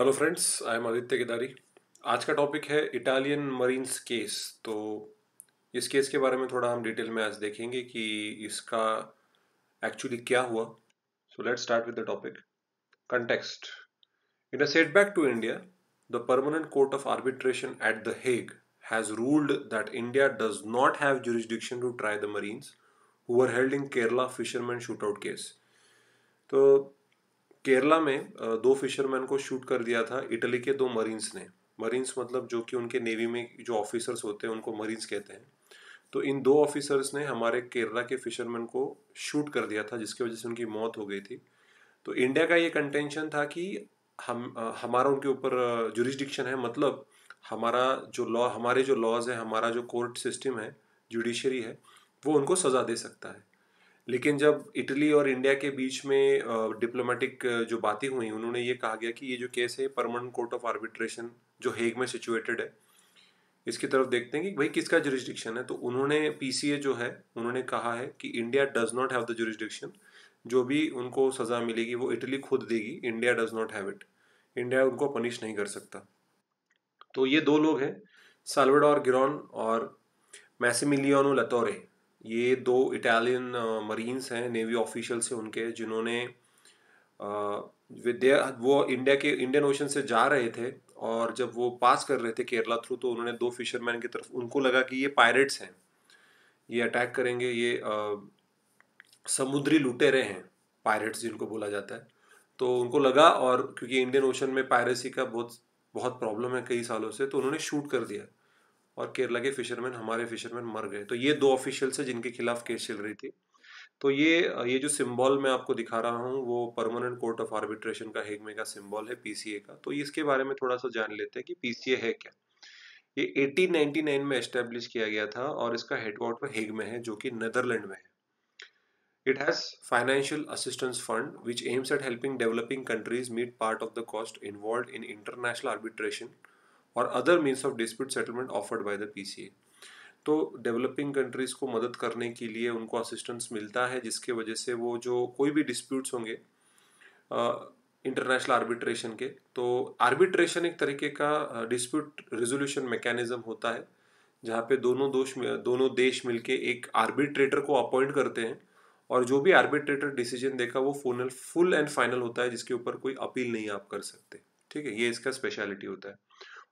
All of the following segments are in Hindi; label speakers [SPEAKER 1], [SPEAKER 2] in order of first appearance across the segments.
[SPEAKER 1] Hello friends I am Aditya Kedari आज का टॉपिक है इटालियन मरीन्स केस तो इस केस के बारे में थोड़ा हम डिटेल में आज देखेंगे कि इसका एक्चुअली क्या हुआ so let's start with the topic context in a setback to India the permanent court of arbitration at the Hague has ruled that India does not have jurisdiction to try the marines who are held in Kerala fisherman shootout case तो केरला में दो फिशरमैन को शूट कर दिया था इटली के दो मरीन्स ने मरीन्स मतलब जो कि उनके नेवी में जो ऑफिसर्स होते हैं उनको मरीन्स कहते हैं तो इन दो ऑफिसर्स ने हमारे केरला के फिशरमैन को शूट कर दिया था जिसकी वजह से उनकी मौत हो गई थी तो इंडिया का ये कंटेंशन था कि हम हमारा उनके ऊपर जुरिस्डिक्शन है मतलब हमारा जो लॉ हमारे जो लॉज है हमारा जो कोर्ट सिस्टम है जुडिशरी है वो उनको सज़ा दे सकता है लेकिन जब इटली और इंडिया के बीच में डिप्लोमेटिक जो बातें हुई उन्होंने ये कहा गया कि ये जो केस है परमानेंट कोर्ट ऑफ आर्बिट्रेशन जो हेग में सिचुएटेड है इसकी तरफ देखते हैं कि भाई किसका जुरिस्डिक्शन है तो उन्होंने पीसीए जो है उन्होंने कहा है कि India does not have the jurisdiction जो भी उनको सज़ा मिलेगी वो इटली खुद देगी India does not have it India उनको पनिश नहीं कर सकता तो ये दो लोग हैं और गिरॉन और मैसेमिलियोनो लतोरे ये दो इटालियन मरीन्स uh, हैं नेवी ऑफिशियल्स हैं उनके जिन्होंने uh, वो इंडिया के इंडियन ओशन से जा रहे थे और जब वो पास कर रहे थे केरला थ्रू तो उन्होंने दो फिशरमैन की तरफ उनको लगा कि ये पायरेट्स हैं ये अटैक करेंगे ये आ, uh, समुद्री लुटेरे हैं पायरेट्स जिनको बोला जाता है तो उनको लगा और क्योंकि इंडियन ओशन में पायरेसी का बहुत बहुत प्रॉब्लम है कई सालों से तो उन्होंने शूट कर दिया और केरला के फिशरमैन हमारे फिशरमैन मर गए तो ये दो ऑफिशियल्स हैं जिनके खिलाफ केस चल रही थी तो ये ये जो सिंबल मैं आपको दिखा रहा हूँ वो परमानेंट कोर्ट ऑफ आर्बिट्रेशन का हेगमे का सिंबल है पीसीए का तो इसके बारे में थोड़ा सा जान लेते हैं कि पीसीए है क्या ये 1899 में एस्टेब्लिश किया गया था और इसका हेडक्वार्टर हेगमे है जो कि नेदरलैंड में है it has financial assistance fund which aims at helping developing countries meet part of the cost involve in international arbitration और other means of dispute settlement offered by the PCA तो डेवलपिंग कंट्रीज़ को मदद करने के लिए उनको असिस्टेंस मिलता है जिसके वजह से वो जो कोई भी डिस्प्यूट्स होंगे इंटरनेशनल आर्बिट्रेशन के तो आर्बिट्रेशन एक तरीके का डिस्प्यूट रेजोल्यूशन मैकेनिज्म होता है जहाँ पे दोनों दोष दोनों देश मिलके एक आर्बिट्रेटर को अपॉइंट करते हैं और जो भी आर्बिट्रेटर डिसीजन देखा वो फोनल फुल एंड फाइनल होता है जिसके ऊपर कोई अपील नहीं आप कर सकते ठीक है ये इसका स्पेशलिटी होता है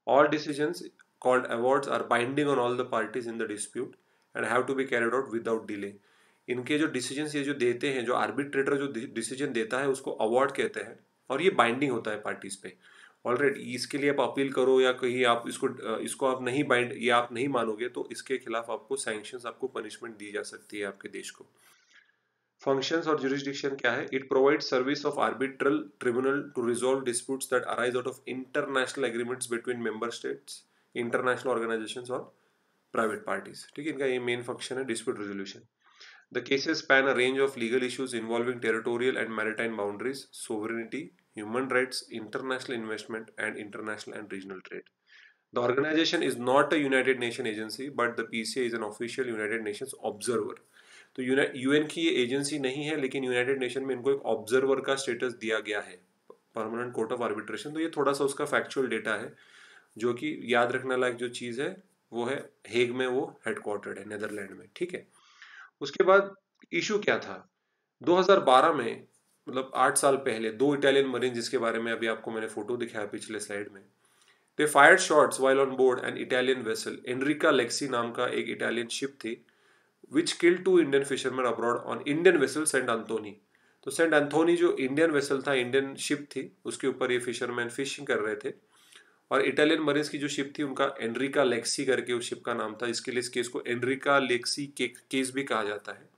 [SPEAKER 1] All decisions called awards are binding on all the parties in the dispute and have to be carried out without delay. इनके जो डिसीजन ये जो देते हैं जो आर्बिट्रेटर जो डिसीजन देता है उसको अवार्ड कहते हैं और ये बाइंडिंग होता है पार्टीज पे ऑलरेडी इसके लिए आप अपील करो या कहीं आप इसको इसको आप नहीं बाइंड या आप नहीं मानोगे तो इसके खिलाफ आपको सैंक्शंस आपको पनिशमेंट दी जा सकती है आपके देश को functions or jurisdiction kya hai it provides service of arbitral tribunal to resolve disputes that arise out of international agreements between member states international organizations or private parties ठीक है इनका ये main function है dispute resolution the cases span a range of legal issues involving territorial and maritime boundaries sovereignty human rights international investment and international and regional trade the organization is not a united nation agency but the pca is an official united nations observer तो यूएन की ये एजेंसी नहीं है लेकिन यूनाइटेड नेशन में इनको एक ऑब्जर्वर का स्टेटस दिया गया है परमानेंट कोर्ट ऑफ आर्बिट्रेशन तो ये थोड़ा सा उसका फैक्चुअल डेटा है जो कि याद रखने लायक जो चीज़ है वो है हेग में वो हेडक्वार्टर्ड है नेदरलैंड में ठीक है उसके बाद इशू क्या था 2012 में मतलब आठ साल पहले दो इटालियन मरीन जिसके बारे में अभी आपको मैंने फोटो दिखाया पिछले स्लाइड में they fire shots while on board an Italian vessel Enrica Lexie नाम का एक इटालियन शिप थी which kill two Indian fisherman abroad on Indian vessel Saint Anthony तो सेंट एंथोनी जो इंडियन वेसल था इंडियन शिप थी उसके ऊपर ये फिशरमैन फिशिंग कर रहे थे और इटालियन मरीज की जो शिप थी उनका एनरिका लेक्सी करके उस शिप का नाम था इसके लिए इस केस को एनरिका लेक्सी के, केस भी कहा जाता है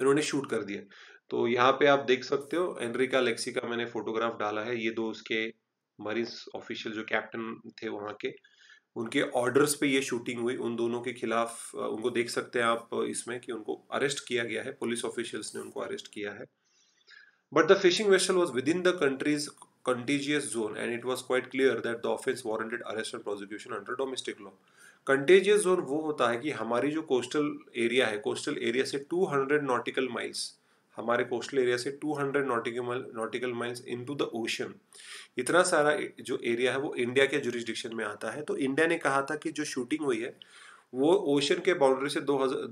[SPEAKER 1] इन्होंने शूट कर दिया तो यहाँ पे आप देख सकते हो एनरिका लेक्सी का मैंने फोटोग्राफ डाला है ये दो उसके मरीज ऑफिशियल जो कैप्टन थे वहाँ के उनके ऑर्डर्स पे ये शूटिंग हुई उन दोनों के खिलाफ उनको देख सकते हैं आप इसमें कि उनको अरेस्ट किया गया है पुलिस ऑफिशियल्स ने उनको अरेस्ट किया है but the fishing vessel was within the country's contiguous zone and it was quite clear that the offence warranted arrest and prosecution under domestic law contiguous zone वो होता है कि हमारी जो कोस्टल एरिया है कोस्टल एरिया से 200 नॉटिकल माइल्स हमारे कोस्टल एरिया से 200 nautical nautical miles in the ocean इतना सारा जो एरिया है वो इंडिया के जुरिस्डिक्शन में आता है तो इंडिया ने कहा था कि जो शूटिंग हुई है वो ओशन के बाउंड्री से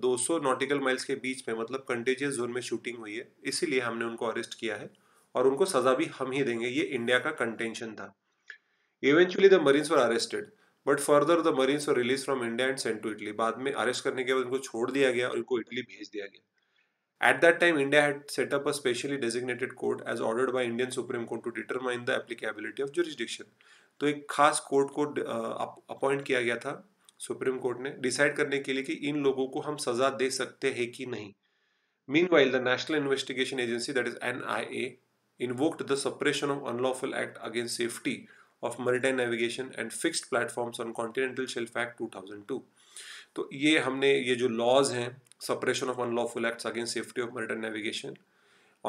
[SPEAKER 1] 200 नॉटिकल माइल्स के बीच में मतलब कंटेजियस जोन में शूटिंग हुई है इसीलिए हमने उनको अरेस्ट किया है और उनको सजा भी हम ही देंगे ये इंडिया का कंटेंशन था eventually the marines were arrested but further the marines were release from India and sent to Italy बाद में अरेस्ट करने के बाद उनको छोड़ दिया गया और उनको इटली भेज दिया गया At that time, India had set up a specially designated court as ordered by Indian Supreme Court to determine the applicability of jurisdiction. तो एक खास कोर्ट को अपॉइंट uh, किया गया था सुप्रीम कोर्ट ने डिसाइड करने के लिए कि इन लोगों को हम सजा दे सकते हैं कि नहीं meanwhile the National Investigation Agency that is N I A invoked the suppression of unlawful act against safety of maritime navigation and fix platforms on continental shelf act two thousand two तो ये हमने ये जो लॉज हैं suppression of unlawful acts against safety of maritime navigation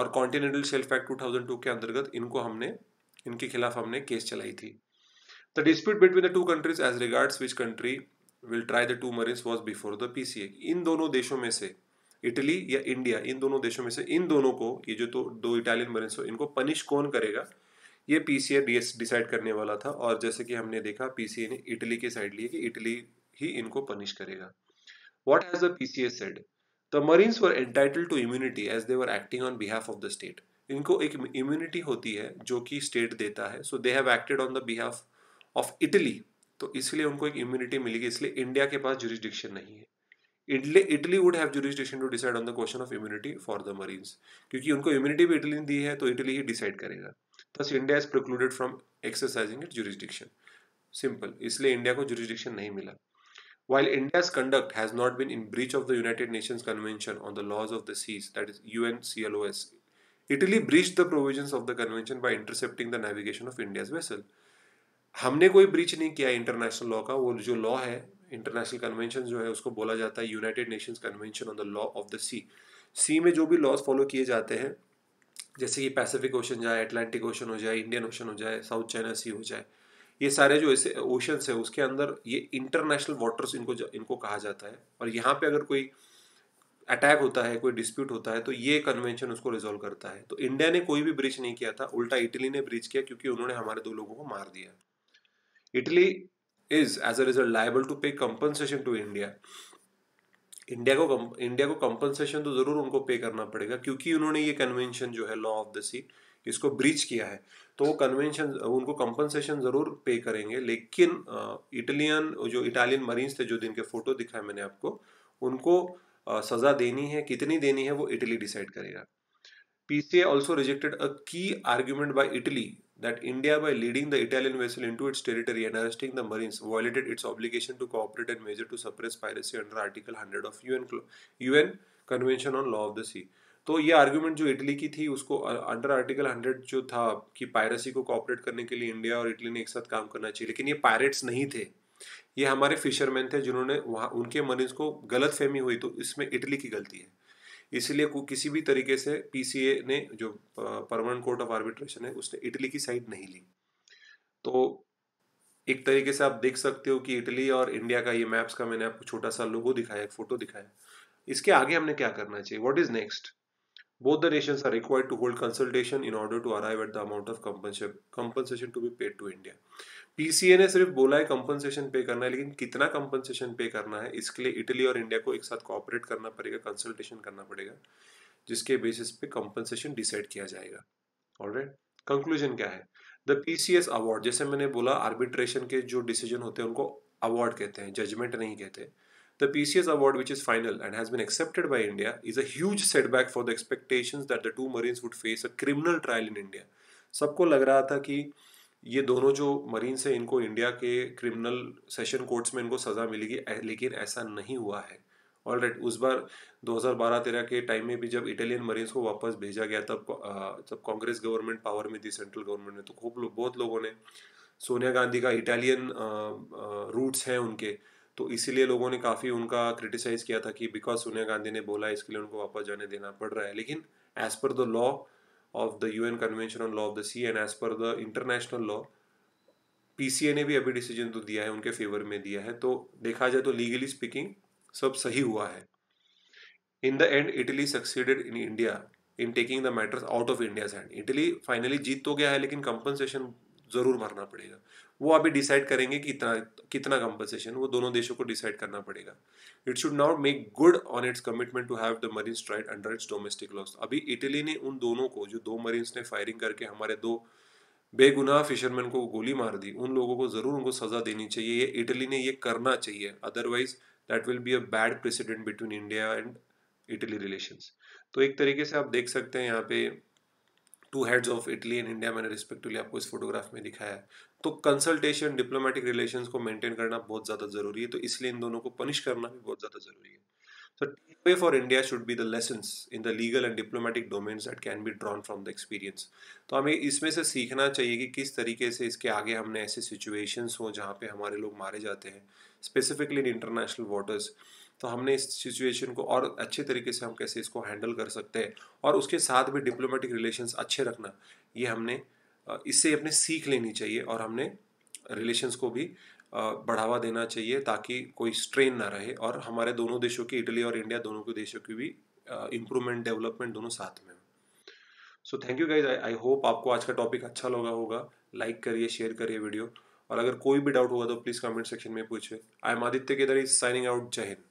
[SPEAKER 1] और कॉन्टिनेंटल शेल्फ एक्ट 2002 के अंतर्गत इनको हमने इनके खिलाफ हमने केस चलाई थी the dispute between the two countries as regards which country will try the two marines was before the P इन दोनों देशों में से इटली या इंडिया इन दोनों देशों में से इन दोनों को ये जो तो दो इटालियन मरीन्स हो इनको पनिश कौन करेगा ये पी सी डिसाइड करने वाला था और जैसे कि हमने देखा पी ने इटली के साइड लिए कि इटली ही इनको पनिश करेगा what has the PCA said the marines were entitle to immunity as they were acting on behalf of the state इनको एक इम्यूनिटी होती है जो कि स्टेट देता है so they have acted on the behalf of Italy तो इसलिए उनको एक इम्यूनिटी मिलेगी इसलिए इंडिया के पास जुरिस्डिक्शन नहीं है Italy Italy would have jurisdiction to decide on the question of immunity for the marines क्योंकि उनको इम्यूनिटी भी इटली ने दी है तो इटली ही डिसाइड करेगा thus India is precluded from exercising it jurisdiction simple इसलिए इंडिया को जुरिस्डिक्शन नहीं मिला While India's conduct has not been in breach of the United Nations Convention on the Laws of the Seas, that is UNCLOS, Italy breached the provisions of the convention by intercepting the navigation of India's vessel. हमने कोई ब्रीच नहीं किया इंटरनेशनल लॉ का वो जो लॉ है इंटरनेशनल कन्वेंशन जो है उसको बोला जाता है United Nations convention on the law of the sea sea में जो भी लॉज फॉलो किए जाते हैं जैसे कि पैसिफिक ओशन जाए अटलांटिक ओशन हो जाए इंडियन ओशन हो जाए साउथ चाइना सी हो जाए ये सारे जो ऐसे ओशंस है उसके अंदर ये इंटरनेशनल वाटर्स इनको इनको कहा जाता है और यहाँ पे अगर कोई अटैक होता है कोई डिस्प्यूट होता है तो ये कन्वेंशन उसको रिजोल्व करता है तो इंडिया ने कोई भी ब्रिज नहीं किया था उल्टा इटली ने ब्रिज किया क्योंकि उन्होंने हमारे दो लोगों को मार दिया Italy is as a result liable to pay compensation to India India को इंडिया को कंपनसेशन तो जरूर उनको पे करना पड़ेगा क्योंकि उन्होंने ये कन्वेंशन जो है लॉ ऑफ द सी इसको ब्रीच किया है तो वो कन्वेंशन उनको कंपनसेशन ज़रूर पे करेंगे लेकिन इटालियन जो इटालियन मरीन्स थे जो दिन के फ़ोटो दिखाए मैंने आपको उनको सज़ा देनी है कितनी देनी है वो इटली डिसाइड करेगा PCA also rejected a key argument by Italy that India, by leading the Italian vessel into its territory and arresting the Marines, violated its obligation to cooperate and measure to suppress piracy under Article 100 of UN, UN Convention on Law of the Sea. तो ये आर्ग्यूमेंट जो इटली की थी उसको अंडर आर्टिकल हंड्रेड जो था कि पायरेसी को कॉपरेट करने के लिए इंडिया और इटली ने एक साथ काम करना चाहिए लेकिन ये पायरेट्स नहीं थे ये हमारे फिशरमैन थे जिन्होंने वहाँ उनके मरीज को गलत फहमी हुई तो इसमें इटली की गलती है इसलिए किसी भी तरीके से पीसीए ने जो परमानेंट कोर्ट ऑफ आर्बिट्रेशन है उसने इटली की साइड नहीं ली तो एक तरीके से आप देख सकते हो कि इटली और इंडिया का ये मैप्स का मैंने आपको छोटा सा लोगो दिखाया फोटो दिखाया इसके आगे हमने क्या करना चाहिए what is next Both the nations are required to hold consultation in order to arrive at the amount of compensation to be paid to India. PCA ने सिर्फ बोला है कंपनसेशन पे करना है लेकिन कितना कंपनसेशन पे करना है इसके लिए इटली और इंडिया को एक साथ कॉपरेट करना पड़ेगा कंसल्टेशन करना पड़ेगा जिसके बेसिस पे कंपनसेशन डिसाइड किया जाएगा ऑलराइट कंक्लूजन क्या है द पीसीएस अवार्ड जैसे मैंने बोला आर्बिट्रेशन के जो डिसीजन होते हैं उनको अवार्ड कहते हैं जजमेंट नहीं कहते हैं The PCS award, which is final and has been accepted by India, is a huge setback for the expectations that the two Marines would face a criminal trial in India. सबको लग रहा था कि ये दोनों जो मरीन्स हैं इनको इंडिया के क्रिमिनल सेशन कोर्ट्स में इनको सज़ा मिलेगी लेकिन ऐसा नहीं हुआ है ऑल राइट right, उस बार 2012-13 के टाइम में भी जब इटालियन मरीन्स को वापस भेजा गया तब जब कांग्रेस गवर्नमेंट पावर में थी सेंट्रल गवर्नमेंट में तो खूब लोग बहुत लोगों ने सोनिया गांधी का इटालियन रूट्स हैं उनके तो इसीलिए लोगों ने काफ़ी उनका क्रिटिसाइज़ किया था कि बिकॉज सोनिया गांधी ने बोला इसके लिए उनको वापस जाने देना पड़ रहा है लेकिन as per the law of the U N convention on law of the sea and as per the international law PCA ने भी अभी डिसीजन तो दिया है उनके फेवर में दिया है तो देखा जाए तो लीगली स्पीकिंग सब सही हुआ है in the end Italy succeeded in India in taking the matters out of India's hand Italy finally जीत तो गया है लेकिन कंपनसेशन ज़रूर भरना पड़ेगा वो अभी डिसाइड करेंगे कि इतना कितना कंपनसेशन वो दोनों देशों को डिसाइड करना पड़ेगा it should not make good on its commitment to have the marine strike under its domestic laws अभी इटली ने उन दोनों को जो दो मरीन्स ने फायरिंग करके हमारे दो बेगुनाह फिशरमैन को गोली मार दी उन लोगों को ज़रूर उनको सज़ा देनी चाहिए ये इटली ने ये करना चाहिए otherwise that will be a bad precedent between India and Italy relations तो एक तरीके से आप देख सकते हैं यहाँ पे two heads of Italy and India मैंने रिस्पेक्टिवली आपको इस फोटोग्राफ में दिखाया है तो कंसल्टेशन डिप्लोमेटिक रिलेशंस को मेंटेन करना बहुत ज़्यादा ज़रूरी है तो इसलिए इन दोनों को पनिश करना भी बहुत ज़्यादा ज़रूरी है takeaway for India should be the lesson in the legal and diplomatic domains at can be drawn from the experience तो हमें इसमें से सीखना चाहिए कि किस तरीके से इसके आगे हमने ऐसे सिचुएशंस हो जहाँ पे हमारे लोग मारे जाते हैं स्पेसिफिकली इन इंटरनेशनल वाटर्स तो हमने इस सिचुएशन को और अच्छे तरीके से हम कैसे इसको हैंडल कर सकते हैं और उसके साथ भी डिप्लोमेटिक रिलेशंस अच्छे रखना ये हमने इससे अपने सीख लेनी चाहिए और हमने रिलेशंस को भी बढ़ावा देना चाहिए ताकि कोई स्ट्रेन ना रहे और हमारे दोनों देशों की इटली और इंडिया दोनों के देशों की भी इम्प्रूवमेंट डेवलपमेंट दोनों साथ में so thank you guys I hope आपको आज का टॉपिक अच्छा लगा होगा लाइक करिए शेयर करिए वीडियो और अगर कोई भी डाउट होगा तो प्लीज़ कमेंट सेक्शन में पूछे आई एम आदित्य के दर इज साइनिंग आउट जय हिंद